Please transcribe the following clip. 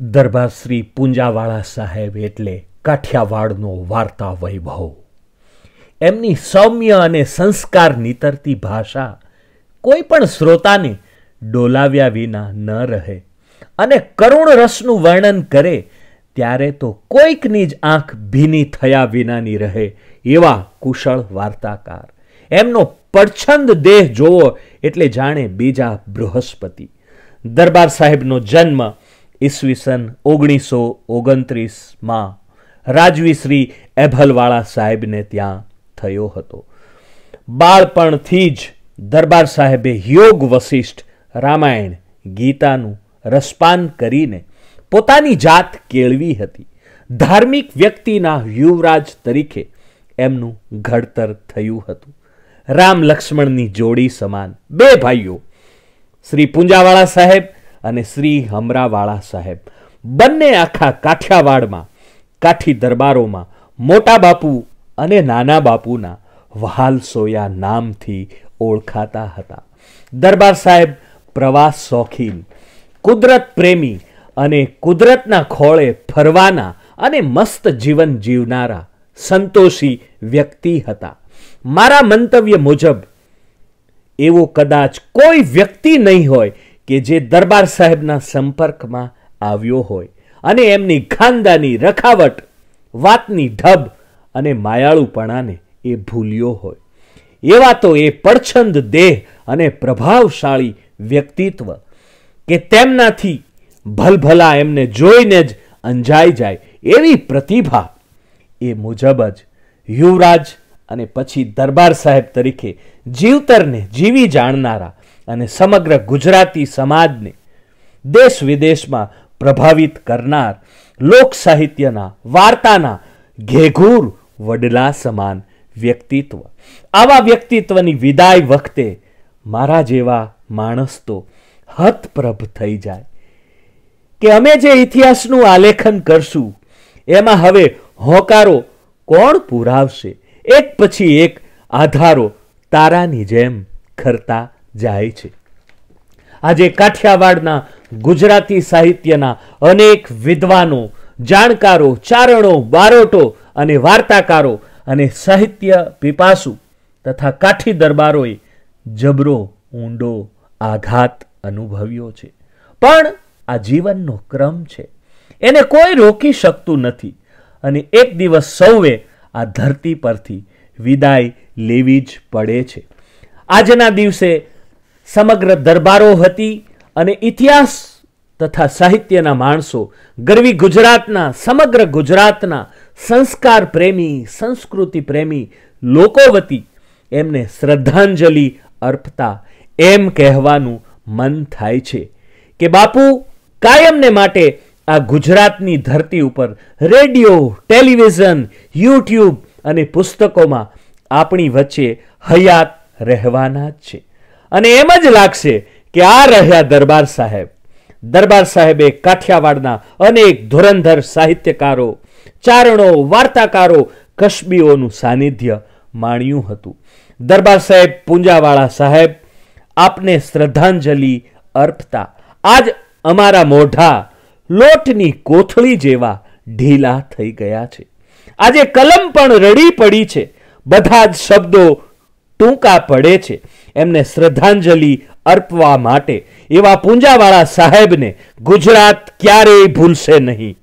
દરબાર શ્રી પૂંજાવાળા સાહેબ એટલે કાઠિયાવાડનો વાર્તા વૈભવ એમની સૌમ્ય અને સંસ્કાર નીતરતી ભાષા કોઈ પણ શ્રોતાને ડોલાવ્યા વિના ન રહે અને કરુણ રસનું વર્ણન કરે ત્યારે તો કોઈકની જ આંખ ભીની થયા વિનાની રહે એવા કુશળ વાર્તાકાર એમનો પડછંદ દેહ જોવો એટલે જાણે બીજા બૃહસ્પતિ દરબાર સાહેબનો જન્મ ઈસવીસન ઓગણીસો ઓગણત્રીસમાં રાજવી શ્રી એભલવાળા સાહેબને ત્યાં થયો હતો બાળપણથી જ દરબાર સાહેબે યોગ વશિષ્ઠ રામાયણ ગીતાનું રસપાન કરીને પોતાની જાત કેળવી હતી ધાર્મિક વ્યક્તિના યુવરાજ તરીકે એમનું ઘડતર થયું હતું રામ લક્ષ્મણની જોડી સમાન બે ભાઈઓ શ્રી પૂંજાવાળા સાહેબ અને શ્રી હમરાવાળા સાહેબ બંને આખા કાઠિયાવાડમાં કાઠી દરબારોમાં મોટા બાપુ અને નાના બાપુના વહાલ સોયા નામથી ઓળખાતા હતા દરબાર સાહેબ પ્રવાસ શોખીન કુદરત પ્રેમી અને કુદરતના ખોળે ફરવાના અને મસ્ત જીવન જીવનારા સંતોષી વ્યક્તિ હતા મારા મંતવ્ય મુજબ એવો કદાચ કોઈ વ્યક્તિ નહીં હોય કે જે દરબાર સાહેબના સંપર્કમાં આવ્યો હોય અને એમની ખાનદાની રખાવટ વાતની ઢબ અને માયાળુપણાને એ ભૂલ્યો હોય એવા તો એ પડછંદ દેહ અને પ્રભાવશાળી વ્યક્તિત્વ કે તેમનાથી ભલભલા એમને જોઈને જ અંજાઈ જાય એવી પ્રતિભા એ મુજબ જ યુવરાજ અને પછી દરબાર સાહેબ તરીકે જીવતરને જીવી જાણનારા અને સમગ્ર ગુજરાતી સમાજને દેશ વિદેશમાં પ્રભાવિત કરનાર લોક સાહિત્યના વાર્તાના ઘેઘૂર વડલા સમાન વ્યક્તિત્વ આવા વ્યક્તિત્વની વિદાય વખતે મારા જેવા માણસ તો હતપ્રભ થઈ જાય કે અમે જે ઇતિહાસનું આલેખન કરશું એમાં હવે હોકારો કોણ પુરાવશે એક પછી એક આધારો તારાની જેમ ખરતા જાય છે આજે કાઠિયાવાડના ગુજરાતી સાહિત્યના અનેક વિદ્વાનો જાણકારો ચારણો બારોટો અને વાર્તાકારો અને સાહિત્ય પીપાસુ તથા કાઠી દરબારોએ જબરો ઊંડો આઘાત અનુભવ્યો છે પણ આ જીવનનો ક્રમ છે એને કોઈ રોકી શકતું નથી અને એક દિવસ સૌએ આ ધરતી પરથી વિદાય લેવી જ પડે છે આજના દિવસે સમગ્ર દરબારો હતી અને ઇતિહાસ તથા સાહિત્યના માણસો ગરવી ગુજરાતના સમગ્ર ગુજરાતના સંસ્કાર પ્રેમી સંસ્કૃતિ પ્રેમી લોકો વતી એમને શ્રદ્ધાંજલિ અર્પતા એમ કહેવાનું મન થાય છે કે બાપુ કાયમને માટે આ ગુજરાતની ધરતી ઉપર રેડિયો ટેલિવિઝન યુટ્યુબ અને પુસ્તકોમાં આપણી વચ્ચે હયાત રહેવાના જ છે અને એમ જ લાગશે કે આ રહ્યા દરબાર સાહેબ દરબાર સાહેબે કાઠિયાવાડના અનેક ધુરંધર સાહિત્યકારો ચારણો વાર્તાકારો કસબીઓનું સાનિધ્ય માણ્યું હતું દરબાર સાહેબ પૂંજાવાળા સાહેબ આપને શ્રદ્ધાંજલિ અર્પતા આજ અમારા મોઢા લોટની કોથળી જેવા ઢીલા થઈ ગયા છે આજે કલમ પણ રડી પડી છે બધા જ શબ્દો ટૂંકા પડે છે એમને શ્રદ્ધાંજલિ અર્પવા માટે એવા પૂંજાવાળા સાહેબને ગુજરાત ક્યારેય ભૂલશે નહીં